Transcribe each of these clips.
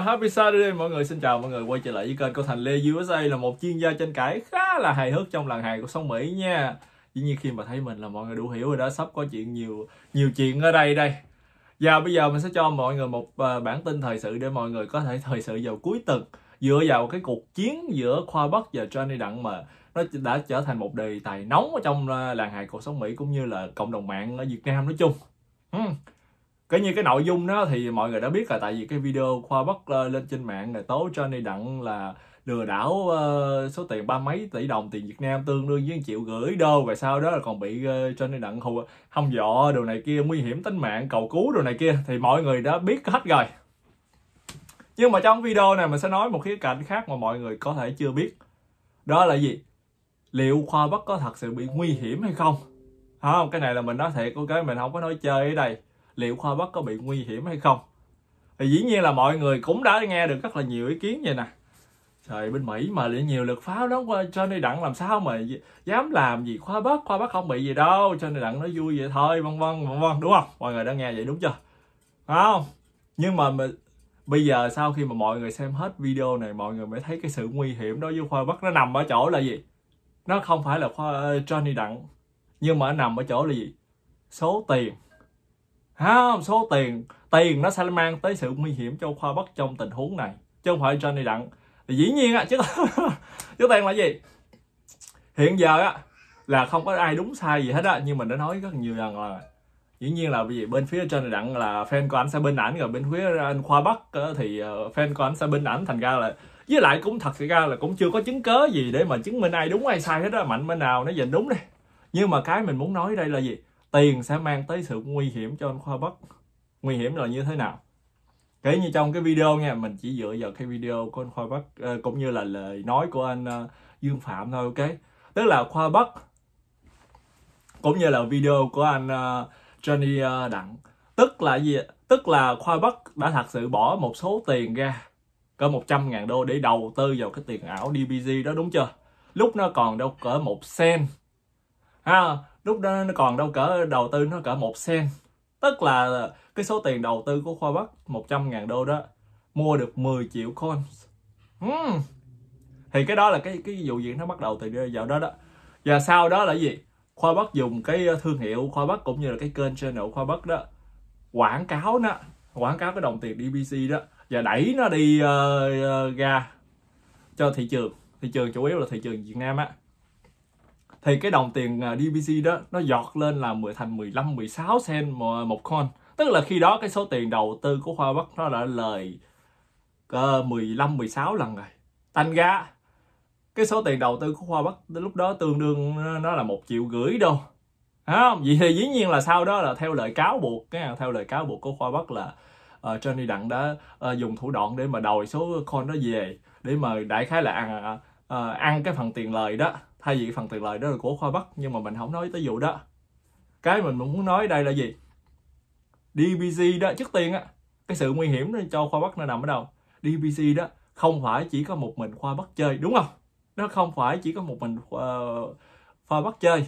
happy Saturday mọi người xin chào mọi người quay trở lại với kênh của Thành Lê USA là một chuyên gia tranh cãi khá là hài hước trong làng hài của sông Mỹ nha dĩ nhiên khi mà thấy mình là mọi người đủ hiểu rồi đó sắp có chuyện nhiều nhiều chuyện ở đây đây và bây giờ mình sẽ cho mọi người một à, bản tin thời sự để mọi người có thể thời sự vào cuối tuần dựa vào cái cuộc chiến giữa Khoa Bắc và Johnny Đặng mà nó đã trở thành một đề tài nóng ở trong à, làng hài của sống Mỹ cũng như là cộng đồng mạng ở Việt Nam nói chung cái như cái nội dung đó thì mọi người đã biết là tại vì cái video khoa bắc ờ, lên trên mạng là tố Johnny Đặng là lừa đảo uh, số tiền ba mấy tỷ đồng tiền Việt Nam tương đương với một triệu gửi đô và sau đó là còn bị uh, Johnny Đặng hù hăm dọ đồ này kia nguy hiểm tính mạng cầu cứu đồ này kia thì mọi người đã biết hết rồi nhưng mà trong video này mình sẽ nói một khía cạnh khác mà mọi người có thể chưa biết đó là gì liệu khoa bắc có thật sự bị nguy hiểm hay không không cái này là mình nói thiệt ok mình không có nói chơi ở đây liệu khoa bắc có bị nguy hiểm hay không thì dĩ nhiên là mọi người cũng đã nghe được rất là nhiều ý kiến vậy nè trời bên mỹ mà lại nhiều lực pháo lắm cho nên đặng làm sao mà dám làm gì khoa bắc khoa bắc không bị gì đâu cho nên đặng nó vui vậy thôi vân vân vân vân đúng không mọi người đã nghe vậy đúng chưa đúng không nhưng mà, mà bây giờ sau khi mà mọi người xem hết video này mọi người mới thấy cái sự nguy hiểm đối với khoa bắc nó nằm ở chỗ là gì nó không phải là khoa ờ, Johnny Đặng nhưng mà nó nằm ở chỗ là gì số tiền không số tiền tiền nó sẽ mang tới sự nguy hiểm cho khoa bắc trong tình huống này chứ không phải Johnny Đặng thì dĩ nhiên á chứ chứ tiền là gì hiện giờ á là không có ai đúng sai gì hết á nhưng mình đã nói rất nhiều lần là dĩ nhiên là vì bên phía trên đặng là fan của anh sẽ bên ảnh rồi bên phía anh khoa bắc thì ờ, fan của anh sẽ bên ảnh thành ra là với lại cũng thật sự ra là cũng chưa có chứng cớ gì để mà chứng minh ai đúng ai sai hết á mạnh bên nào nó giành đúng đi nhưng mà cái mình muốn nói đây là gì tiền sẽ mang tới sự nguy hiểm cho anh khoa bắc nguy hiểm là như thế nào kể như trong cái video nha mình chỉ dựa vào cái video của anh khoa bắc ờ, cũng như là lời nói của anh ờ, dương phạm thôi ok tức là khoa bắc cũng như là video của anh ờ, johnny đặng tức là gì tức là khoa bắc đã thật sự bỏ một số tiền ra cỡ 100 ngàn đô để đầu tư vào cái tiền ảo dbz đó đúng chưa lúc nó còn đâu cỡ một sen ha lúc đó nó còn đâu cỡ đầu tư nó cỡ một sen tức là cái số tiền đầu tư của khoa bắc 100.000 đô đó mua được 10 triệu coin uhm. thì cái đó là cái cái vụ việc nó bắt đầu từ giờ đó đó và sau đó là gì khoa bắc dùng cái thương hiệu khoa bắc cũng như là cái kênh channel khoa bắc đó quảng cáo nó quảng cáo cái đồng tiền DBC đó và đẩy nó đi uh, uh, ra cho thị trường thị trường chủ yếu là thị trường Việt Nam á thì cái đồng tiền à, DBC đó nó giọt lên là 10 thành 15 16 sen một coin tức là khi đó cái số tiền đầu tư của Hoa Bắc nó đã lời uh, 15 16 lần rồi thành ra cái số tiền đầu tư của Hoa Bắc lúc đó tương đương ờ, nó là một triệu gửi đâu không? Vậy thì dĩ nhiên là sau đó là theo lời cáo buộc cái theo lời cáo buộc của Khoa Bắc là uh, Johnny Đặng đã uh, dùng thủ đoạn để mà đòi số coin đó về để mà đại khái là ăn à, uh, à, ăn cái phần tiền lời đó thay vì phần tuyệt lời đó là của khoa bắc nhưng mà mình không nói tới vụ đó cái mình muốn nói đây là gì DBC đó trước tiên á cái sự nguy hiểm cho khoa bắc nó nằm ở đâu DBC đó không phải chỉ có một mình khoa bắc chơi đúng không nó không phải chỉ có một mình uh, khoa bắc chơi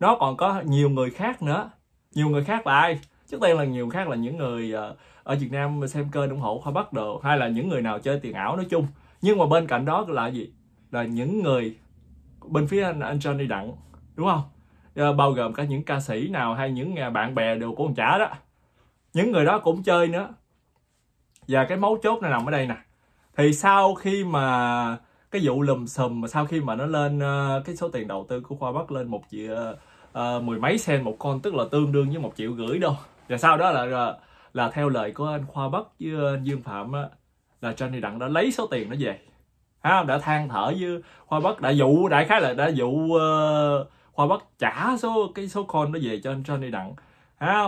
nó còn có nhiều người khác nữa nhiều người khác là ai trước tiên là nhiều khác là những người ờ, ở Việt Nam xem kênh ủng hộ khoa bắc đồ hay là những người nào chơi tiền ảo nói chung nhưng mà bên cạnh đó là gì là những người bên phía anh, anh Johnny Đặng đúng không ờ, bao gồm cả những ca sĩ nào hay những à, bạn bè đều của con chả đó những người đó cũng chơi nữa và cái mấu chốt này nằm ở đây nè thì sau khi mà cái vụ lùm xùm mà sau khi mà nó lên ờ, cái số tiền đầu tư của khoa bắc lên một triệu uh, mười mấy sen một con tức là tương đương với một triệu gửi đâu và sau đó là là theo lời của anh khoa bắc với anh dương phạm á, là Johnny đặng đã lấy số tiền đó về ha, đã than thở với Khoa Bắc đã dụ đại khái là đã dụ uh, ờ, Khoa Bắc trả số cái số con nó về cho anh Johnny Đặng ha,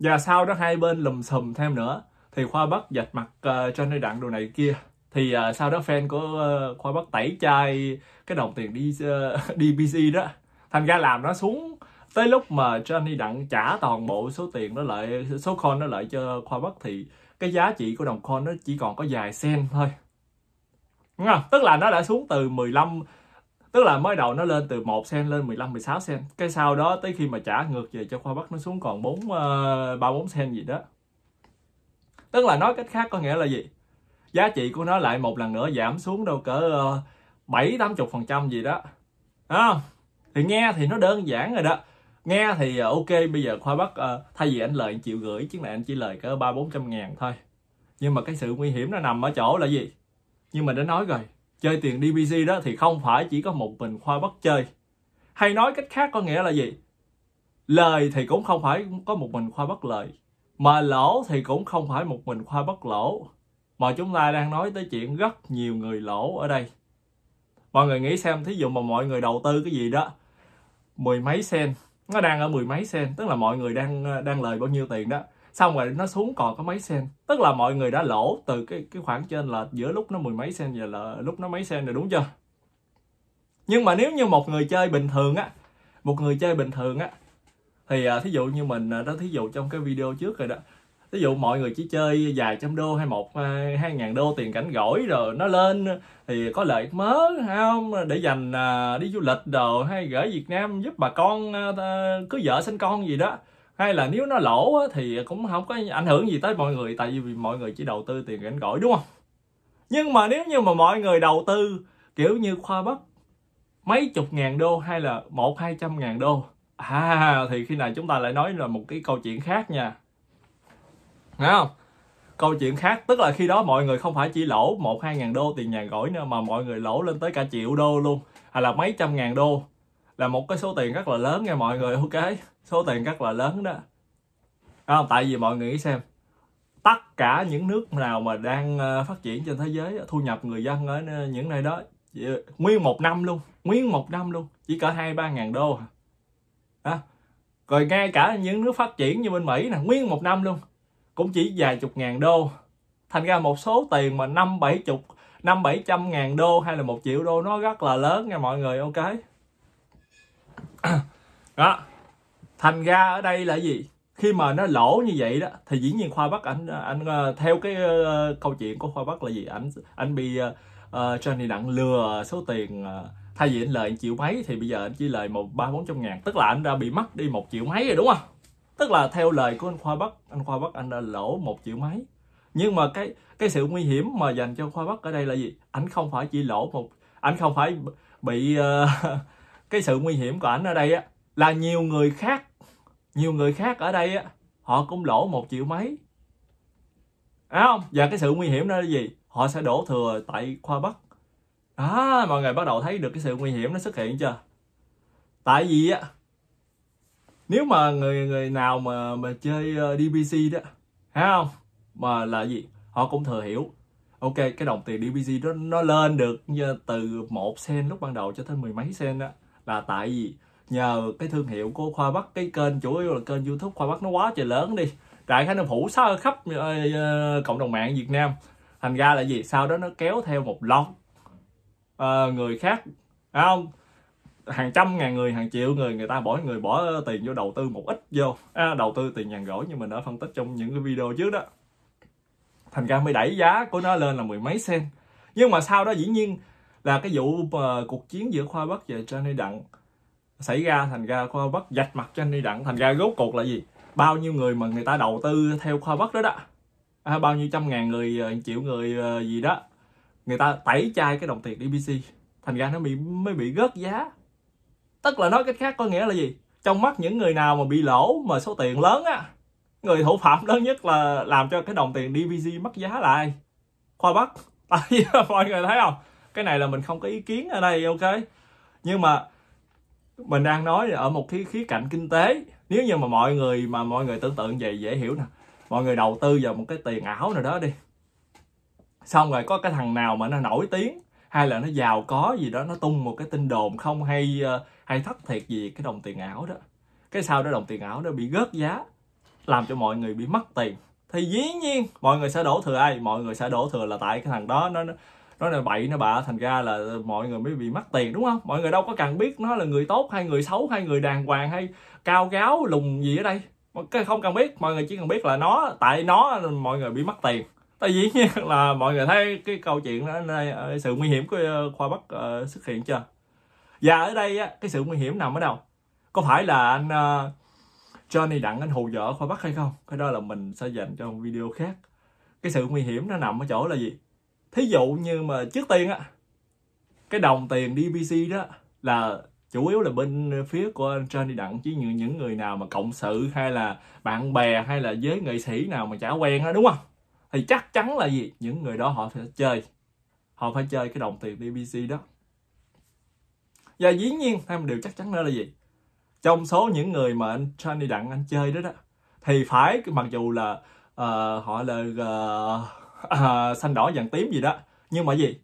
và sau đó hai bên lùm xùm thêm nữa thì Khoa Bắc dạch mặt uh, Johnny Đặng đồ này kia thì uh, sau đó fan của uh, Khoa Bắc tẩy chai cái đồng tiền đi uh, DBC đó thành ra làm nó xuống tới lúc mà Johnny Đặng trả toàn bộ số tiền nó lại số coin nó lại cho Khoa Bắc thì cái giá trị của đồng coin nó chỉ còn có vài sen thôi Đúng không? Tức là nó đã xuống từ 15 tức là mới đầu nó lên từ 1 sen lên 15 16 sen. Cái sau đó tới khi mà trả ngược về cho khoa Bắc nó xuống còn 4 3 4 sen gì đó. Tức là nói cách khác có nghĩa là gì? Giá trị của nó lại một lần nữa giảm xuống đâu cỡ 7 ờ, 80% gì đó. À, thì nghe thì nó đơn giản rồi đó nghe thì ờ, ok bây giờ khoa bắc ờ, thay vì anh lời anh chịu gửi chứ lại anh chỉ lời cỡ ba bốn trăm ngàn thôi nhưng mà cái sự nguy hiểm nó nằm ở chỗ là gì nhưng mà đã nói rồi chơi tiền DBG đó thì không phải chỉ có một mình khoa bắt chơi hay nói cách khác có nghĩa là gì lời thì cũng không phải có một mình khoa bắt lời mà lỗ thì cũng không phải một mình khoa bắt lỗ mà chúng ta đang nói tới chuyện rất nhiều người lỗ ở đây mọi người nghĩ xem thí dụ mà mọi người đầu tư cái gì đó mười mấy sen nó đang ở mười mấy sen tức là mọi người đang ờ, đang lời bao nhiêu tiền đó xong rồi nó xuống còn có mấy sen tức là mọi người đã lỗ từ cái cái khoảng trên là giữa lúc nó mười mấy sen và là lúc nó mấy sen rồi đúng chưa nhưng mà nếu như một người chơi bình thường á một người chơi bình thường á thì à, thí dụ như mình à, đó thí dụ trong cái video trước rồi đó ví dụ mọi người chỉ chơi vài trăm đô hay một à, hai ngàn đô tiền cảnh gỏi rồi nó lên thì có lợi mớ không để dành à, đi du lịch đồ hay gửi việt nam giúp bà con cưới vợ sinh con gì đó hay là nếu nó lỗ thì cũng không có ảnh hưởng gì tới mọi người tại vì mọi người chỉ đầu tư tiền rảnh gỏi đúng không nhưng mà nếu như mà mọi người đầu tư kiểu như khoa bắc mấy chục ngàn đô hay là một hai trăm ngàn đô à thì khi nào chúng ta lại nói là một cái câu chuyện khác nha nghe không câu chuyện khác tức là khi đó mọi người không phải chỉ lỗ một hai ngàn đô tiền nhà gỏi nữa mà mọi người lỗ lên tới cả triệu đô luôn hay là mấy trăm ngàn đô là một cái số tiền rất là lớn nha mọi người ok số tiền rất là lớn đó không? tại vì mọi người nghĩ xem tất cả những nước nào mà đang ờ, phát triển trên thế giới thu nhập người dân ở những nơi đó nguyên một năm luôn nguyên một năm luôn chỉ cỡ hai ba ngàn đô à. rồi ngay cả những nước phát triển như bên mỹ nè nguyên một năm luôn cũng chỉ vài chục ngàn đô thành ra một số tiền mà năm bảy chục năm bảy trăm ngàn đô hay là một triệu đô nó rất là lớn nha mọi người ok đó thành ra ở đây là gì khi mà nó lỗ như vậy đó thì dĩ nhiên khoa bắc ảnh anh ờ, theo cái uh, câu chuyện của khoa bắc là gì ảnh ảnh bị uh, Johnny nặng lừa số tiền uh, thay vì anh lời một triệu mấy thì bây giờ anh chỉ lời một ba bốn trăm ngàn tức là anh đã bị mất đi một triệu mấy rồi đúng không tức là theo lời của anh khoa bắc anh khoa bắc anh đã lỗ một triệu mấy nhưng mà cái cái sự nguy hiểm mà dành cho khoa bắc ở đây là gì anh không phải chỉ lỗ một anh không phải bị uh, cái sự nguy hiểm của anh ở đây á là nhiều người khác nhiều người khác ở đây á họ cũng lỗ một triệu mấy Đấy không và cái sự nguy hiểm đó là gì họ sẽ đổ thừa tại khoa bắc đó mọi người bắt đầu thấy được cái sự nguy hiểm nó xuất hiện chưa tại vì á nếu mà người người nào mà mà chơi ờ, DBC đó thấy không mà là gì họ cũng thừa hiểu ok cái đồng tiền DBC đó nó lên được từ một sen lúc ban đầu cho tới mười mấy sen đó là tại vì nhờ cái thương hiệu của khoa bắc cái kênh chủ yếu là kênh youtube khoa bắc nó quá trời lớn đi đại khái nó phủ sao khắp ờ, ờ, cộng đồng mạng việt nam thành ra là gì sau đó nó kéo theo một loạt uh, người khác phải không hàng trăm ngàn người hàng triệu người người ta bỏ người bỏ tiền vô đầu tư một ít vô à, đầu tư tiền nhàn rỗi như mình đã phân tích trong những cái video trước đó thành ra mới đẩy giá của nó lên là mười mấy sen nhưng mà sau đó dĩ nhiên là cái vụ uh, cuộc chiến giữa khoa bắc và Johnny Đặng xảy ra thành ra khoa bắc dạch mặt cho anh đi đặng thành ra rốt cuộc là gì bao nhiêu người mà người ta đầu tư theo khoa bắc đó đó à, bao nhiêu trăm ngàn người ờ, triệu người ờ, gì đó người ta tẩy chai cái đồng tiền DBC thành ra nó bị mới bị gớt giá tức là nói cách khác có nghĩa là gì trong mắt những người nào mà bị lỗ mà số tiền lớn á người thủ phạm lớn nhất là làm cho cái đồng tiền DBC mất giá lại khoa bắc mọi người thấy không cái này là mình không có ý kiến ở đây ok nhưng mà mình đang nói ở một cái khía cạnh kinh tế nếu như mà mọi người mà mọi người tưởng tượng vậy dễ hiểu nè mọi người đầu tư vào một cái tiền ảo nào đó đi xong rồi có cái thằng nào mà nó nổi tiếng hay là nó giàu có gì đó nó tung một cái tin đồn không hay ờ, hay thất thiệt gì cái đồng tiền ảo đó cái sau đó đồng tiền ảo nó bị gớt giá làm cho mọi người bị mất tiền thì dĩ nhiên mọi người sẽ đổ thừa ai mọi người sẽ đổ thừa là tại cái thằng đó nó nó là bậy nó bạ thành ra là mọi người mới bị mất tiền đúng không mọi người đâu có cần biết nó là người tốt hay người xấu hay người đàng hoàng hay cao gáo lùng gì ở đây cái không cần biết mọi người chỉ cần biết là nó tại nó mọi người bị mất tiền tại vì nhiên là mọi người thấy cái câu chuyện đó này, ờ, sự nguy hiểm của ờ, khoa bắc ờ, xuất hiện chưa và ở đây cái sự nguy hiểm nằm ở đâu có phải là anh uh, Johnny Đặng anh hù vợ khoa Bắc hay không? Cái đó là mình sẽ dành cho một video khác. Cái sự nguy hiểm nó nằm ở chỗ là gì? thí dụ như mà trước tiên á cái đồng tiền DBC đó là chủ yếu là bên phía của anh trên đi đặng chứ những những người nào mà cộng sự hay là bạn bè hay là giới nghệ sĩ nào mà chả quen đó đúng không thì chắc chắn là gì những người đó họ phải chơi họ phải chơi cái đồng tiền DBC đó và dĩ nhiên thêm điều chắc chắn nữa là gì trong số những người mà anh Johnny đặng anh chơi đó đó thì phải mặc dù là uh, họ là uh, à, xanh đỏ vàng tím gì đó nhưng mà gì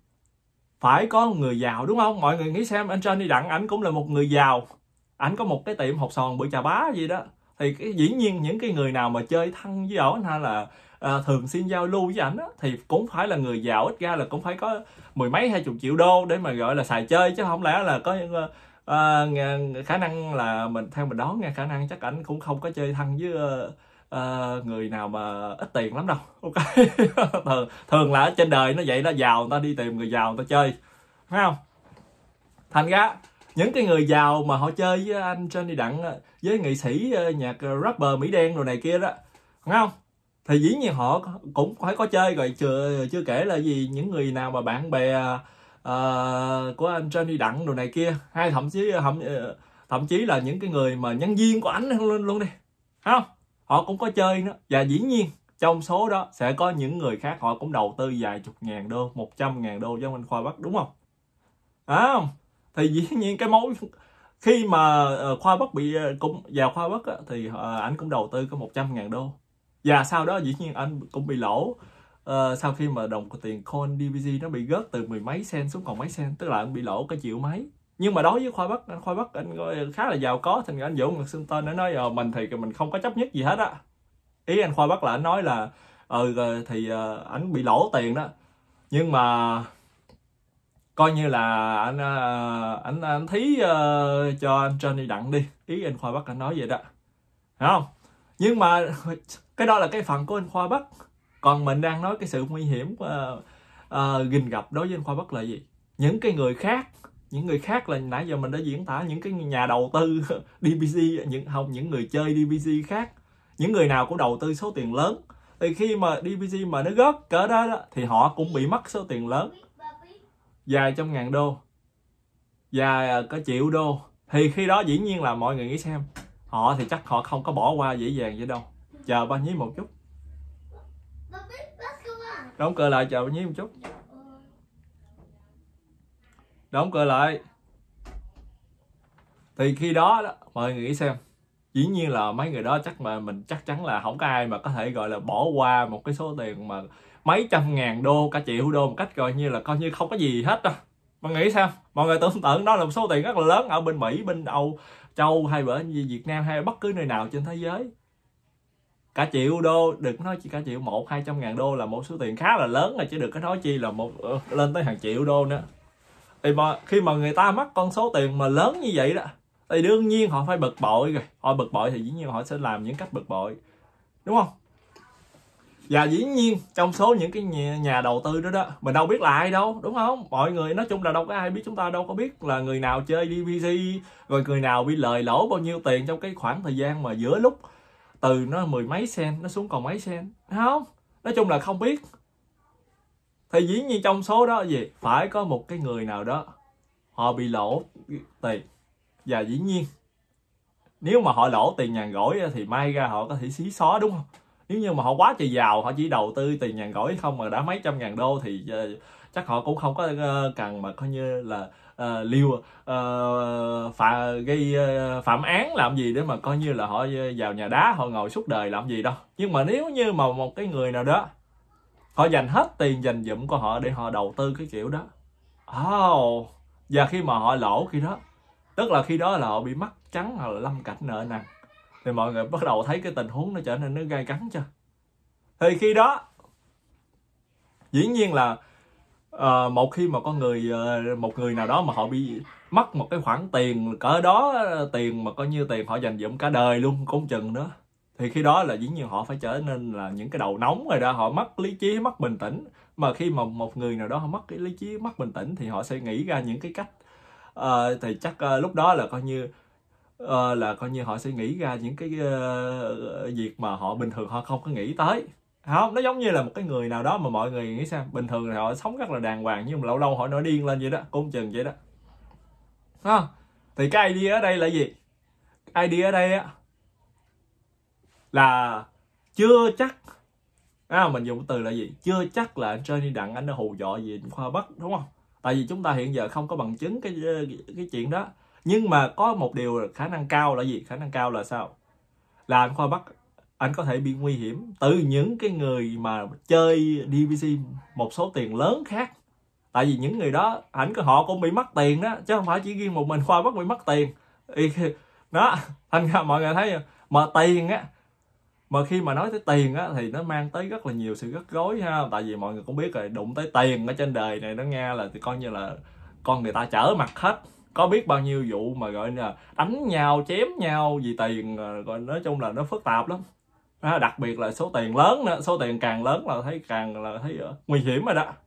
phải có người giàu đúng không mọi người nghĩ xem anh trên đi đặng ảnh cũng là một người giàu ảnh có một cái tiệm hột sòn bữa trà bá gì đó thì cái, dĩ nhiên những cái người nào mà chơi thân với ổng hay là à, thường xuyên giao lưu với ảnh thì cũng phải là người giàu ít ra là cũng phải có mười mấy hai chục triệu đô để mà gọi là xài chơi chứ không lẽ là có à, khả năng là mình theo mình đoán nghe khả năng chắc ảnh cũng không có chơi thân với ờ, uh, người nào mà ít tiền lắm đâu ok thường, thường là ở trên đời nó vậy đó giàu người ta đi tìm người giàu người ta chơi phải không thành ra những cái người giàu mà họ chơi với anh Johnny Đặng ờ, với nghệ sĩ ờ, nhạc rapper Mỹ Đen rồi này kia đó phải không thì dĩ nhiên họ cũng phải có chơi rồi chưa chưa kể là gì những người nào mà bạn bè uh, của anh Johnny Đặng đồ này kia hay thậm chí thậm, thậm chí là những cái người mà nhân viên của anh luôn luôn đi không họ cũng có chơi nữa và dĩ nhiên trong số đó sẽ có những người khác họ cũng đầu tư vài chục ngàn đô một trăm ngàn đô cho anh khoa bắc đúng không à, thì dĩ nhiên cái mối khi mà ờ, khoa bắc bị ờ, cũng vào khoa bắc á, thì ảnh ờ, cũng đầu tư có một trăm ngàn đô và sau đó dĩ nhiên anh cũng bị lỗ uh, sau khi mà đồng tiền coin DBZ nó bị gớt từ mười mấy sen xuống còn mấy sen tức là anh bị lỗ cái triệu mấy nhưng mà đối với khoa bắc anh khoa bắc anh khá là giàu có thì anh vũ ngọc Washington nó nói ờ, mình thì mình không có chấp nhất gì hết á ý anh khoa bắc là anh nói là ừ thì ờ, ảnh bị lỗ tiền đó nhưng mà coi như là anh anh anh thí cho anh đi đặng đi ý anh khoa bắc anh nói vậy đó hiểu không nhưng mà cái đó là cái phần của anh khoa bắc còn mình đang nói cái sự nguy hiểm uh, uh, gìn gặp đối với anh khoa bắc là gì những cái người khác những người khác là nãy giờ mình đã diễn tả những cái nhà đầu tư DPC những không những người chơi DPC khác những người nào cũng đầu tư số tiền lớn thì khi mà DPC mà nó góp cỡ đó, đó thì họ cũng bị mất số tiền lớn vài trăm ngàn đô vài à, có triệu đô thì khi đó dĩ nhiên là mọi người nghĩ xem họ thì chắc họ không có bỏ qua dễ dàng vậy đâu chờ bao nhí một chút à? đóng cơ lại chờ bao nhí một chút đóng cửa lại thì khi đó, đó mọi người nghĩ xem dĩ nhiên là mấy người đó chắc mà mình chắc chắn là không có ai mà có thể gọi là bỏ qua một cái số tiền mà mấy trăm ngàn đô cả triệu đô một cách coi như là coi như không có gì hết đâu mọi nghĩ sao mọi người tưởng tượng đó là một số tiền rất là lớn ở bên mỹ bên âu châu hay ở việt nam hay bất cứ nơi nào trên thế giới cả triệu đô đừng nói chỉ cả triệu một hai trăm ngàn đô là một số tiền khá là lớn rồi chỉ được cái nói chi là một ờ, lên tới hàng triệu đô nữa thì mà khi mà người ta mất con số tiền mà lớn như vậy đó thì đương nhiên họ phải bực bội rồi họ bực bội thì dĩ nhiên họ sẽ làm những cách bực bội đúng không và dĩ nhiên trong số những cái nhà, nhà đầu tư đó đó mình đâu biết là ai đâu đúng không mọi người nói chung là đâu có ai biết chúng ta đâu có biết là người nào chơi DVC rồi người nào bị lời lỗ bao nhiêu tiền trong cái khoảng thời gian mà giữa lúc từ nó mười mấy sen nó xuống còn mấy sen không nói chung là không biết thì dĩ nhiên trong số đó gì phải có một cái người nào đó họ bị lỗ tiền và dĩ nhiên nếu mà họ lỗ tiền nhàn gỗi thì may ra họ có thể xí xó đúng không nếu như mà họ quá trời giàu họ chỉ đầu tư tiền nhàn gỗi không mà đã mấy trăm ngàn đô thì ờ, chắc họ cũng không có ờ, cần mà coi như là uh, ờ, liêu uh, phà, gây uh, phạm án làm gì để mà coi như là họ vào nhà đá họ ngồi suốt đời làm gì đâu nhưng mà nếu như mà một cái người nào đó họ dành hết tiền dành dụm của họ để họ đầu tư cái kiểu đó oh. và khi mà họ lỗ khi đó tức là khi đó là họ bị mắc trắng hoặc là lâm cảnh nợ nần thì mọi người bắt đầu thấy cái tình huống nó trở nên nó gai cắn chưa thì khi đó dĩ nhiên là uh, một khi mà con người uh, một người nào đó mà họ bị mất một cái khoản tiền cỡ đó ờ, tiền mà coi như tiền họ dành dụm cả đời luôn cũng chừng nữa thì khi đó là dĩ nhiên họ phải trở nên là những cái đầu nóng rồi đó họ mất lý trí mất bình tĩnh mà khi mà một người nào đó họ mất cái lý trí mất bình tĩnh thì họ sẽ nghĩ ra những cái cách uh, thì chắc uh, lúc đó là coi như uh, là coi như họ sẽ nghĩ ra những cái uh, việc mà họ bình thường họ không có nghĩ tới không nó giống như là một cái người nào đó mà mọi người nghĩ sao bình thường là họ sống rất là đàng hoàng nhưng mà lâu lâu họ nổi điên lên vậy đó côn chừng vậy đó ha thì cái idea ở đây là gì idea ở đây á là chưa chắc à, mình dùng từ là gì chưa chắc là anh Sơn đi đặng anh đã hù dọ gì khoa bắc đúng không tại vì chúng ta hiện giờ không có bằng chứng cái cái, chuyện đó nhưng mà có một điều khả năng cao là gì khả năng cao là sao là anh khoa bắc anh có thể bị nguy hiểm từ những cái người mà chơi DVC một số tiền lớn khác tại vì những người đó ảnh của họ cũng bị mất tiền đó chứ không phải chỉ riêng một mình khoa bắc bị mất tiền đó thành ra mọi người thấy mà tiền á mà khi mà nói tới tiền á thì nó mang tới rất là nhiều sự rắc rối ha tại vì mọi người cũng biết rồi đụng tới tiền ở trên đời này nó nghe là thì coi như là con người ta trở mặt hết có biết bao nhiêu vụ mà gọi là đánh nhau chém nhau vì tiền à, gọi nói chung là nó phức tạp lắm à, đặc biệt là số tiền lớn nữa số tiền càng lớn là thấy càng là thấy ờ, nguy hiểm rồi đó